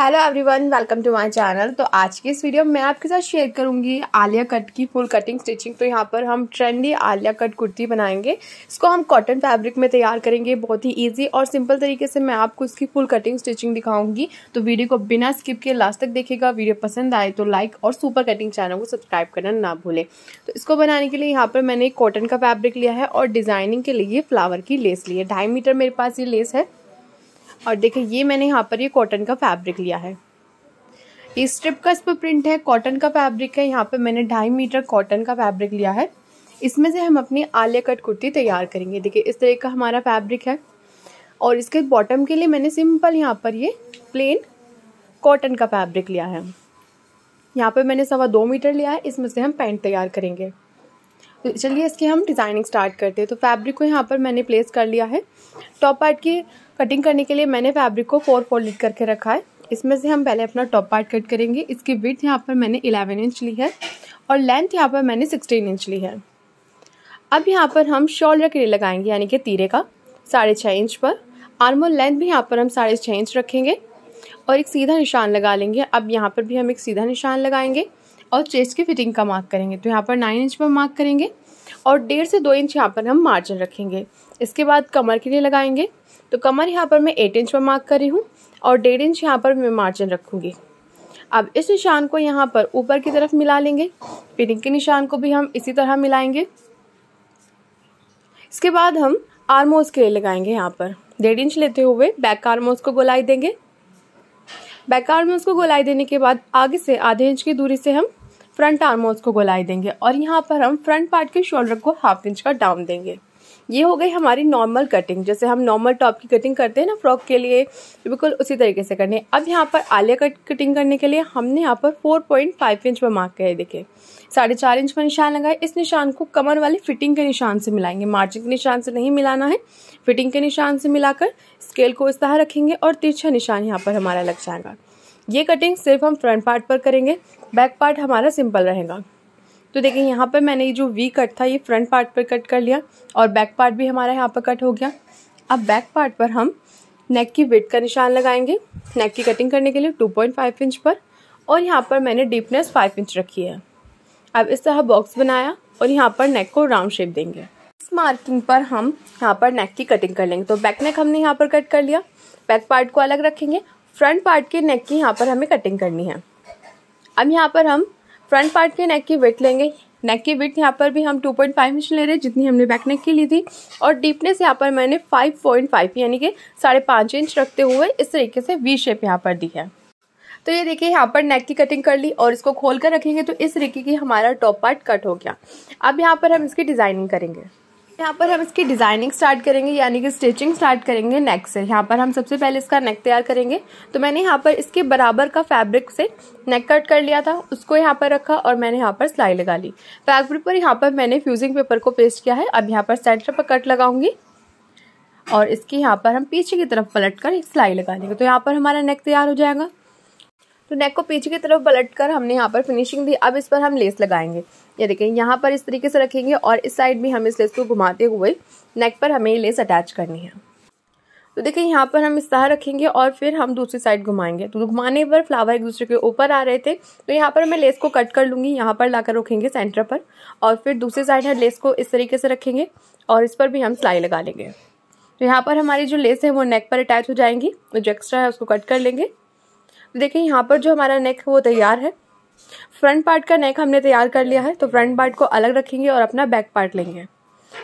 hello everyone welcome to my channel तो आज के इस वीडियो में मैं आपके साथ शेयर करूंगी आलिया कट की फुल कटिंग स्टिचिंग तो यहाँ पर हम ट्रेंडी आलिया कट कुर्ती बनाएंगे इसको हम कॉटन फैब्रिक में तैयार करेंगे बहुत ही इजी और सिंपल तरीके से मैं आपको इसकी फुल कटिंग स्टिचिंग दिखाऊंगी तो वीडियो को बिना स्किप के लास्ट तक देखेगा वीडियो पसंद आए तो लाइक और सुपर कटिंग चैनल को सब्सक्राइब करना ना भूलें तो इसको बनाने के लिए यहाँ पर मैंने कॉटन का फैब्रिक लिया है और डिज़ाइनिंग के लिए फ्लावर की लेस ली है ढाई मीटर मेरे पास ये लेस है और देखिए ये मैंने यहाँ पर ये कॉटन का फैब्रिक लिया है ये स्ट्रिप का इस पर प्रिंट है कॉटन का फैब्रिक है यहाँ पर मैंने ढाई मीटर कॉटन का फैब्रिक लिया है इसमें से हम अपनी आलिया कट कुर्ती तैयार करेंगे देखिए इस तरह का हमारा फैब्रिक है और इसके बॉटम के लिए मैंने सिंपल यहाँ पर ये प्लेन कॉटन का फैब्रिक लिया है यहाँ पर मैंने सवा दो मीटर लिया है इसमें से हम पैंट तैयार करेंगे तो चलिए इसकी हम डिज़ाइनिंग स्टार्ट करते हैं तो फैब्रिक को यहाँ पर मैंने प्लेस कर लिया है टॉप पार्ट की कटिंग करने के लिए मैंने फैब्रिक को फोर फोल्ड करके रखा है इसमें से हम पहले अपना टॉप पार्ट कट करेंगे इसकी विथ यहाँ पर मैंने इलेवन इंच ली है और लेंथ यहाँ पर मैंने सिक्सटीन इंच ली है अब यहाँ पर हम शोल्डर के लिए लगाएंगे यानी कि तीरे का साढ़े छः इंच पर आर्मोल लेंथ भी यहाँ पर हम साढ़े छः इंच रखेंगे और एक सीधा निशान लगा लेंगे अब यहाँ पर भी हम एक सीधा निशान लगाएंगे और चेस्ट की फिटिंग का मार्क करेंगे तो यहाँ पर नाइन इंच पर मार्क करेंगे और डेढ़ से दो इंच यहाँ पर हम मार्जिन रखेंगे इसके बाद कमर के लिए लगाएंगे तो कमर यहाँ पर मैं एट इंच पर मार्क कर रही हूँ और डेढ़ इंच यहाँ पर मैं मार्जिन रखूँगी अब इस निशान को यहाँ पर ऊपर की तरफ मिला लेंगे फिटिंग के निशान को भी हम इसी तरह मिलाएंगे इसके बाद हम आर्मोस के लिए लगाएंगे यहाँ पर डेढ़ इंच लेते हुए बैक आर्मोस को गोलाई देंगे बैक आर्मोस को गोलाई देने के बाद आगे से आधे इंच की दूरी से हम फ्रंट आर्मोल्स को गोलाई देंगे और यहाँ पर हम फ्रंट पार्ट के शोल्डर को हाफ इंच का डाउन देंगे ये हो गई हमारी नॉर्मल कटिंग जैसे हम नॉर्मल टॉप की कटिंग करते हैं ना फ्रॉक के लिए बिल्कुल उसी तरीके से करनी है अब यहाँ पर आलिया कट कटिंग करने के लिए हमने यहाँ पर 4.5 इंच पर मार्क किया देखिए साढ़े चार इंच का निशान लगाए इस निशान को कमर वाली फिटिंग के निशान से मिलाएंगे मार्जिन के निशान से नहीं मिलाना है फिटिंग के निशान से मिलाकर स्केल को इस तरह रखेंगे और तिरछा निशान यहाँ पर हमारा लग जाएगा ये कटिंग सिर्फ हम फ्रंट पार्ट पर करेंगे बैक पार्ट हमारा सिंपल रहेगा तो देखिए यहाँ पर मैंने जो वी कट था ये फ्रंट पार्ट पर कट कर लिया और बैक पार्ट भी हमारा यहाँ पर कट हो गया अब बैक पार्ट पर हम नेक की विथ का निशान लगाएंगे नेक की कटिंग करने के लिए 2.5 इंच पर और यहाँ पर मैंने डीपनेस 5 इंच रखी है अब इस तरह बॉक्स बनाया और यहाँ पर नेक को राउंड शेप देंगे इस मार्किंग पर हम यहाँ पर नेक की कटिंग कर लेंगे तो बैक नेक हमने यहाँ पर कट कर लिया बैक पार्ट को अलग रखेंगे फ्रंट पार्ट के नेक की यहाँ पर हमें कटिंग करनी है अब यहाँ पर हम फ्रंट पार्ट के नेक की वेट लेंगे नेक की विथ यहाँ पर भी हम 2.5 पॉइंट इंच ले रहे हैं जितनी हमने बैक नेक की ली थी और डीपनेस यहाँ पर मैंने 5.5 पॉइंट यानी कि साढ़े पाँच इंच रखते हुए इस तरीके से वी शेप यहाँ पर दी है तो ये देखिए यहाँ पर नेक की कटिंग कर ली और इसको खोल कर रखेंगे तो इस तरीके की हमारा टॉप पार्ट कट हो गया अब यहाँ पर हम इसकी डिज़ाइनिंग करेंगे यहाँ पर हम इसकी डिज़ाइनिंग स्टार्ट करेंगे यानी कि स्टिचिंग स्टार्ट करेंगे नेक से यहाँ पर हम सबसे पहले इसका नेक तैयार करेंगे तो मैंने यहाँ पर इसके बराबर का फैब्रिक से नेक कट कर लिया था उसको यहाँ पर रखा और मैंने यहाँ पर सिलाई लगा ली फैब्रिक पर यहाँ पर मैंने फ्यूजिंग पेपर को पेस्ट किया है अब यहाँ पर सेंटर पर कट लगाऊंगी और इसकी यहाँ पर हम पीछे की तरफ पलट कर सिलाई लगा लेंगे तो यहाँ पर हमारा नेक तैयार हो जाएगा तो नेक को पीछे की तरफ पलट कर हमने यहाँ पर फिनिशिंग दी अब इस पर हम लेस लगाएंगे ये देखें यहाँ पर इस तरीके से रखेंगे और इस साइड भी हम इस लेस को घुमाते हुए नेक पर हमें ये लेस अटैच करनी है तो देखिए यहाँ पर हम इस तरह रखेंगे और फिर हम दूसरी साइड घुमाएंगे तो घुमाने पर फ्लावर एक दूसरे के ऊपर आ रहे थे तो यहाँ पर मैं लेस को कट कर लूँगी यहाँ पर लाकर रखेंगे सेंटर पर और फिर दूसरी साइड हम लेस को इस तरीके से रखेंगे और इस पर भी हम सिलाई लगा लेंगे तो यहाँ पर हमारी जो लेस है वो नेक पर अटैच हो जाएंगी तो जो एक्स्ट्रा है उसको कट कर लेंगे देखिए यहाँ पर जो हमारा नेक है वो तैयार है फ्रंट पार्ट का नेक हमने तैयार कर लिया है तो फ्रंट पार्ट को अलग रखेंगे और अपना बैक पार्ट लेंगे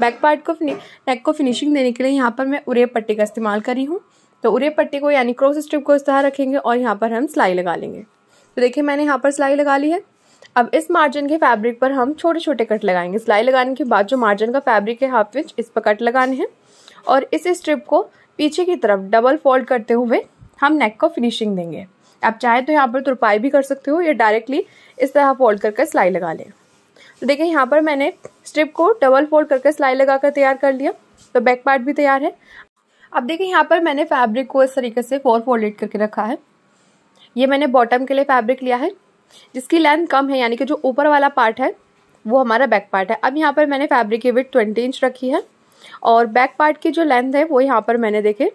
बैक पार्ट को नेक को फिनिशिंग देने के लिए यहाँ पर मैं उरे पट्टी का इस्तेमाल करी हूँ तो उरे पट्टी को यानी क्रॉस स्ट्रिप को इस तरह रखेंगे और यहाँ पर हम सिलाई लगा लेंगे तो देखिए मैंने यहाँ पर सिलाई लगा ली है अब इस मार्जिन के फैब्रिक पर हम छोटे छोटे कट लगाएंगे सिलाई लगाने के बाद जो मार्जिन का फैब्रिक है हाफ इंच इस पर कट लगाने हैं और इस स्ट्रिप को पीछे की तरफ डबल फोल्ड करते हुए हम नेक को फिनिशिंग देंगे आप चाहें तो यहाँ पर तुरपाई भी कर सकते हो या डायरेक्टली इस तरह फोल्ड करके सिलाई लगा लें तो देखिए यहाँ पर मैंने स्ट्रिप को डबल फोल्ड करके सिलाई लगा कर तैयार कर लिया तो बैक पार्ट भी तैयार है अब देखिए यहाँ पर मैंने फैब्रिक को इस तरीके से फोर फोल्डेड करके रखा है ये मैंने बॉटम के लिए फैब्रिक लिया है जिसकी लेंथ कम है यानी कि जो ऊपर वाला पार्ट है वो हमारा बैक पार्ट है अब यहाँ पर मैंने फैब्रिक की विथ ट्वेंटी इंच रखी है और बैक पार्ट की जो लेंथ है वो यहाँ पर मैंने देखे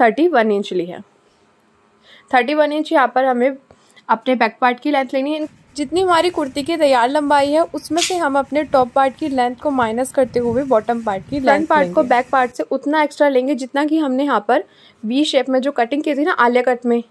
थर्टी वन इंच ली है थर्टी वन इंच यहाँ पर हमें अपने बैक पार्ट की लेंथ लेनी है जितनी हमारी कुर्ती की तैयार लंबाई है उसमें से हम अपने टॉप पार्ट की लेंथ को माइनस करते हुए बॉटम पार्ट की लेंथ पार्ट को बैक पार्ट से उतना एक्स्ट्रा लेंगे जितना कि हमने यहाँ पर वी शेप में जो कटिंग की थी ना आलिया कट में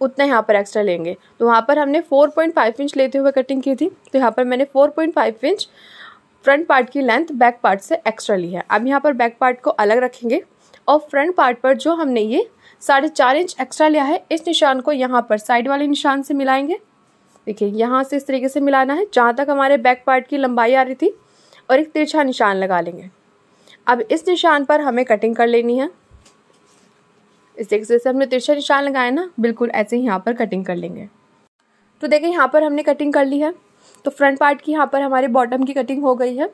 उतना यहाँ पर एक्स्ट्रा लेंगे तो वहाँ पर हमने 4.5 इंच लेते हुए कटिंग की थी तो यहाँ पर मैंने 4.5 इंच फ्रंट पार्ट की लेंथ बैक पार्ट से एक्स्ट्रा ली है अब यहाँ पर बैक पार्ट को अलग रखेंगे और फ्रंट पार्ट पर जो हमने ये साढ़े चार इंच एक्स्ट्रा लिया है इस निशान को यहाँ पर साइड वाले निशान से मिलाएंगे देखिए यहाँ से इस तरीके से मिलाना है जहाँ तक हमारे बैक पार्ट की लंबाई आ रही थी और एक तिरछा निशान लगा लेंगे अब इस निशान पर हमें कटिंग कर लेनी है इस तरीके से हमने तिरछा निशान लगाया ना बिल्कुल ऐसे ही यहाँ पर कटिंग कर लेंगे तो देखिए यहाँ पर हमने कटिंग कर ली है तो फ्रंट पार्ट की यहाँ पर हमारे बॉटम की कटिंग हो गई है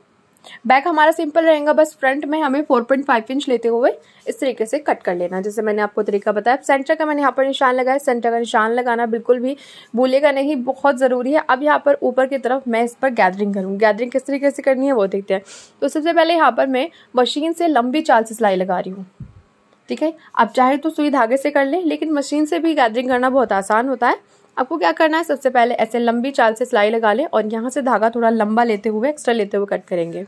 बैक हमारा सिंपल रहेगा बस फ्रंट में हमें 4.5 इंच लेते हुए इस तरीके से कट कर लेना जैसे मैंने आपको तरीका बताया सेंटर का मैंने यहाँ पर निशान लगाया सेंटर का निशान लगाना बिल्कुल भी भूलेगा नहीं बहुत ज़रूरी है अब यहाँ पर ऊपर की तरफ मैं इस पर गैदरिंग करूँ गैदरिंग किस तरीके से करनी है वो देखते हैं तो सबसे पहले यहाँ पर मैं मशीन से लंबी चाल से सिलाई लगा रही हूँ ठीक है आप चाहे तो सुई धागे से कर लें लेकिन मशीन से भी गैदरिंग करना बहुत आसान होता है आपको क्या करना है सबसे पहले ऐसे लंबी चाल से सिलाई लगा लें और यहाँ से धागा थोड़ा लंबा लेते हुए एक्स्ट्रा लेते हुए कट करेंगे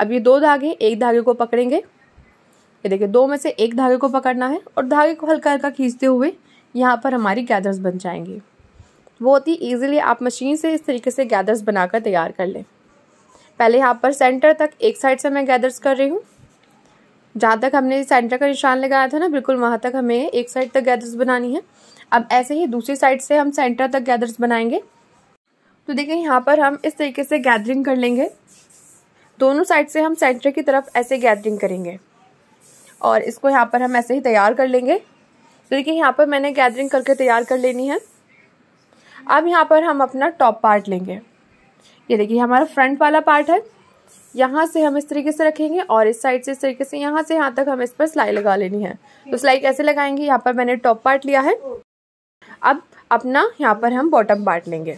अब ये दो धागे एक धागे को पकड़ेंगे ये देखिए दो में से एक धागे को पकड़ना है और धागे को हल्का हल्का खींचते हुए यहाँ पर हमारी गैदर्स बन जाएंगे बहुत ही ईजिली आप मशीन से इस तरीके से गैदर्स बनाकर तैयार कर लें पहले यहाँ पर सेंटर तक एक साइड से मैं गैदर्स कर रही हूँ जहाँ तक हमने सेंटर का निशान लगाया था ना बिल्कुल वहाँ तक हमें एक साइड तक गैदर्स बनानी है अब ऐसे ही दूसरी साइड से हम सेंटर तक गैदर्स बनाएंगे तो देखिए यहाँ पर हम इस तरीके से गैदरिंग कर लेंगे दोनों साइड से हम सेंटर की तरफ ऐसे गैदरिंग करेंगे और इसको यहाँ पर हम ऐसे ही तैयार कर लेंगे तो देखिए यहाँ पर मैंने गैदरिंग करके तैयार कर लेनी है अब यहाँ पर हम अपना टॉप पार्ट लेंगे ये देखिए हमारा फ्रंट वाला पार्ट है यहाँ से हम इस तरीके से रखेंगे और इस साइड से इस तरीके से यहाँ से यहाँ तक हम इस पर सिलाई लगा लेनी है तो सिलाई कैसे लगाएंगे यहाँ पर मैंने टॉप पार्ट लिया है अब अपना यहाँ पर हम बॉटम पार्ट लेंगे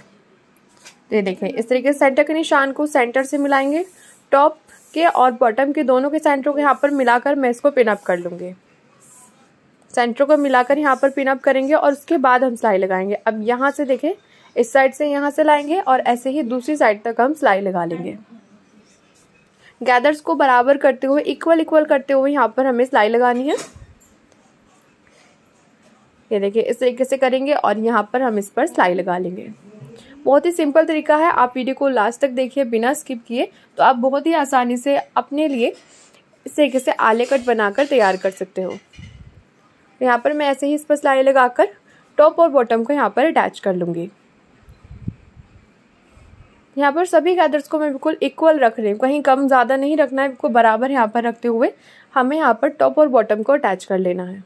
तो ये देखें इस तरीके से सेंटर के निशान को सेंटर से मिलाएंगे टॉप के और बॉटम के दोनों के सेंटरों को यहाँ पर मिलाकर मैं इसको पिनअप कर लूँगी सेंटरों को मिलाकर यहाँ पर पिनअप करेंगे और उसके बाद हम सिलाई लगाएंगे अब यहाँ से देखें इस साइड से यहाँ से लाएंगे और ऐसे ही दूसरी साइड तक हम सिलाई लगा लेंगे गैदर्स को बराबर करते हुए इक्वल इक्वल करते हुए यहाँ पर हमें सिलाई लगानी है ये देखिए इस तरीके से करेंगे और यहाँ पर हम इस पर सिलाई लगा लेंगे बहुत ही सिंपल तरीका है आप वीडियो को लास्ट तक देखिए बिना स्किप किए तो आप बहुत ही आसानी से अपने लिए इस तरीके से आले कट बनाकर तैयार कर सकते हो तो यहाँ पर मैं ऐसे ही इस पर सिलाई लगाकर टॉप और बॉटम को यहाँ पर अटैच कर लूँगी यहाँ पर सभी गैदर्स को मैं बिल्कुल इक्वल रख रही हूँ कहीं कम ज़्यादा नहीं रखना है बिल्कुल बराबर यहाँ पर रखते हुए हमें यहाँ पर टॉप और बॉटम को अटैच कर लेना है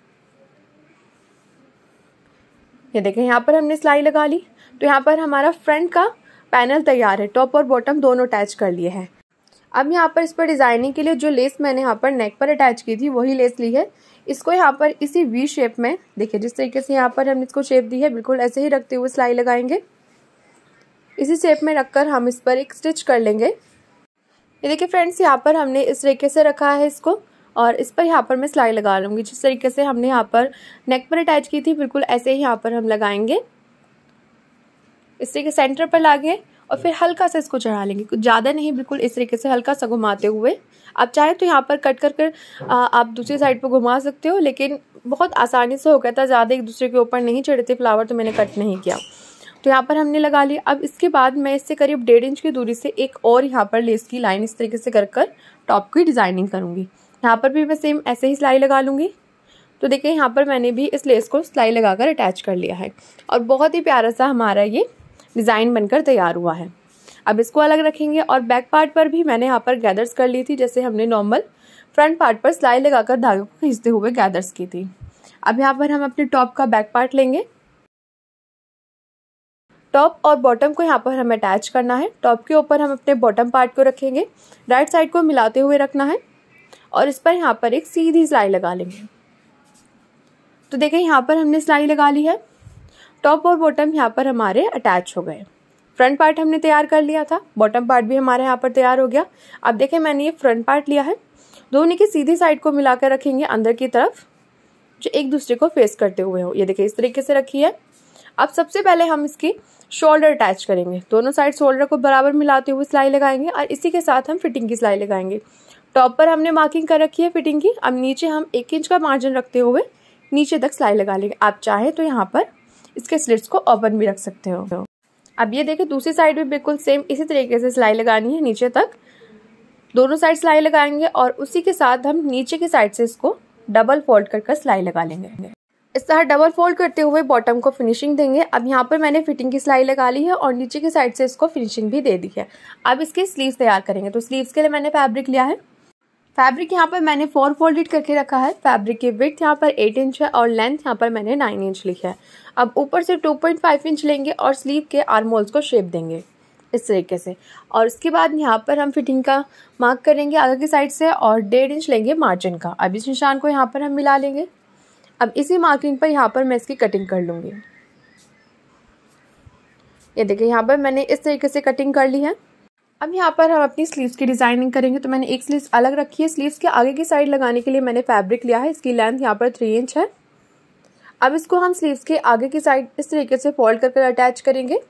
ये देखें यहाँ पर हमने सिलाई लगा ली तो यहाँ पर हमारा फ्रंट का पैनल तैयार है टॉप और बॉटम दोनों अटैच कर लिए हैं अब यहाँ पर इस पर डिज़ाइनिंग के लिए जो लेस मैंने यहाँ पर नेक पर अटैच की थी वही लेस ली है इसको यहाँ पर इसी वी शेप में देखिए जिस तरीके से यहाँ पर हमने इसको शेप दी है बिल्कुल ऐसे ही रखते हुए सिलाई लगाएंगे इसी शेप में रखकर हम इस पर एक स्टिच कर लेंगे ये देखिए फ्रेंड्स यहाँ पर हमने इस तरीके से रखा है इसको और इस पर यहाँ पर मैं सिलाई लगा लूँगी जिस तरीके से हमने यहाँ पर नेक पर अटैच की थी बिल्कुल ऐसे ही यहाँ पर हम लगाएंगे इस तरीके सेंटर पर ला गए और फिर हल्का सा इसको चढ़ा लेंगे कुछ ज़्यादा नहीं बिल्कुल इस तरीके से हल्का सा घुमाते हुए आप चाहें तो यहाँ पर कट कर कर आप दूसरी साइड पर घुमा सकते हो लेकिन बहुत आसानी से हो गया था ज़्यादा एक दूसरे के ऊपर नहीं चढ़े थे फ्लावर तो मैंने कट नहीं किया तो यहाँ पर हमने लगा लिया अब इसके बाद मैं इससे करीब डेढ़ इंच की दूरी से एक और यहाँ पर लेस की लाइन इस तरीके से कर कर टॉप की डिज़ाइनिंग करूँगी यहाँ पर भी मैं सेम ऐसे ही सिलाई लगा लूँगी तो देखिए यहाँ पर मैंने भी इस लेस को सिलाई लगाकर अटैच कर लिया है और बहुत ही प्यारा सा हमारा ये डिज़ाइन बनकर तैयार हुआ है अब इसको अलग रखेंगे और बैक पार्ट पर भी मैंने यहाँ पर गैदर्स कर ली थी जैसे हमने नॉर्मल फ्रंट पार्ट पर सिलाई लगाकर धागे को खींचते हुए गैदर्स की थी अब यहाँ पर हम अपने टॉप का बैक पार्ट लेंगे टॉप और बॉटम को यहाँ पर हमें अटैच करना है टॉप के ऊपर हम अपने बॉटम पार्ट को रखेंगे राइट साइड को मिलाते हुए रखना है और इस पर यहाँ पर एक सीधी सिलाई लगा लेंगे तो देखें यहाँ पर हमने सिलाई लगा ली है टॉप और बॉटम यहाँ पर हमारे अटैच हो गए फ्रंट पार्ट हमने तैयार कर लिया था बॉटम पार्ट भी हमारे यहाँ पर तैयार हो गया अब देखें मैंने ये फ्रंट पार्ट लिया है दोनों की सीधी साइड को मिलाकर रखेंगे अंदर की तरफ जो एक दूसरे को फेस करते हुए हो ये देखिए इस तरीके से रखी है अब सबसे पहले हम इसकी शोल्डर अटैच करेंगे दोनों साइड शोल्डर को बराबर मिलाते हुए सिलाई लगाएंगे और इसी के साथ हम फिटिंग की सिलाई लगाएंगे टॉप पर हमने मार्किंग कर रखी है फिटिंग की अब नीचे हम एक इंच का मार्जिन रखते हुए नीचे तक सिलाई लगा लेंगे आप चाहें तो यहाँ पर इसके स्लिट्स को ओपन भी रख सकते हो अब ये देखिए दूसरी साइड भी बिल्कुल सेम इसी तरीके से सिलाई लगानी है नीचे तक दोनों साइड सिलाई लगाएंगे और उसी के साथ हम नीचे की साइड से इसको डबल फोल्ड कर कर सिलाई लगा लेंगे इस तरह डबल फोल्ड करते हुए बॉटम को फिनिशिंग देंगे अब यहाँ पर मैंने फिटिंग की सिलाई लगा ली है और नीचे की साइड से इसको फिनिशिंग भी दे दी है अब इसके स्लीव्स तैयार करेंगे तो स्लीव्स के लिए मैंने फैब्रिक लिया है फैब्रिक यहाँ पर मैंने फोर फोल्डेड करके रखा है फैब्रिक की विथ यहाँ पर एट इंच है और लेंथ यहाँ पर मैंने नाइन इंच लिखा है अब ऊपर से टू पॉइंट फाइव इंच लेंगे और स्लीव के आर्मोल्स को शेप देंगे इस तरीके से और उसके बाद यहाँ पर हम फिटिंग का मार्क करेंगे आगे की साइड से और डेढ़ इंच लेंगे मार्जिन का अब इस निशान को यहाँ पर हम मिला लेंगे अब इसी मार्किंग पर यहाँ पर मैं इसकी कटिंग कर लूँगी ये देखिए यहाँ पर मैंने इस तरीके से कटिंग कर ली है अब यहाँ पर हम अपनी स्लीव्स की डिजाइनिंग करेंगे तो मैंने एक स्लीव्स अलग रखी है स्लीव्स के आगे की साइड लगाने के लिए मैंने फैब्रिक लिया है इसकी लेंथ यहाँ पर थ्री इंच है अब इसको हम स्लीव्स के आगे की साइड इस तरीके से फोल्ड कर कर अटैच करेंगे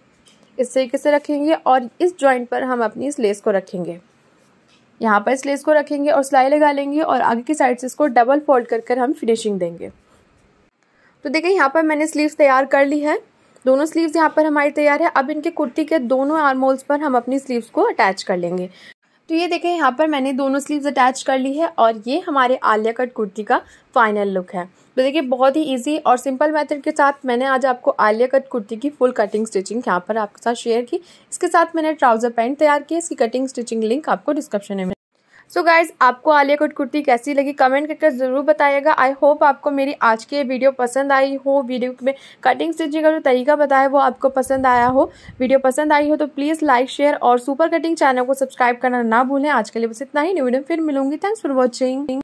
इस तरीके से रखेंगे और इस जॉइंट पर हम अपनी स्लेस को रखेंगे यहाँ पर स्लेस को रखेंगे और सिलाई लगा लेंगे और आगे की साइड से इसको डबल फोल्ड कर कर हम फिनिशिंग देंगे तो देखिए यहाँ पर मैंने स्लीव्स तैयार कर ली है दोनों स्लीव्स यहाँ पर हमारी तैयार है अब इनके कुर्ती के दोनों आर्म होल्स पर हम अपनी स्लीव्स को अटैच कर लेंगे तो ये देखें यहाँ पर मैंने दोनों स्लीव्स अटैच कर ली है और ये हमारे आलिया कट कुर्ती का फाइनल लुक है तो देखिए बहुत ही इजी और सिंपल मेथड के साथ मैंने आज आपको आलिया कट कुर्ती की फुल कटिंग स्टिचिंग यहाँ पर आपके साथ शेयर की इसके साथ मैंने ट्राउजर पैंट तैयार किया इसकी कटिंग स्टिचिंग लिंक आपको डिस्क्रिप्शन में सो so गाइज आपको आलिया कट कुर्ती कैसी लगी कमेंट करके ज़रूर बताइएगा आई होप आपको मेरी आज की ये वीडियो पसंद आई हो वीडियो में कटिंग स्टिचिंग का जो तरीका बताया वो आपको पसंद आया हो वीडियो पसंद आई हो तो प्लीज़ लाइक शेयर और सुपर कटिंग चैनल को सब्सक्राइब करना ना भूलें आज के लिए बस इतना ही न्यू वीडियो फिर मिलूंगी थैंक्स फॉर वॉचिंग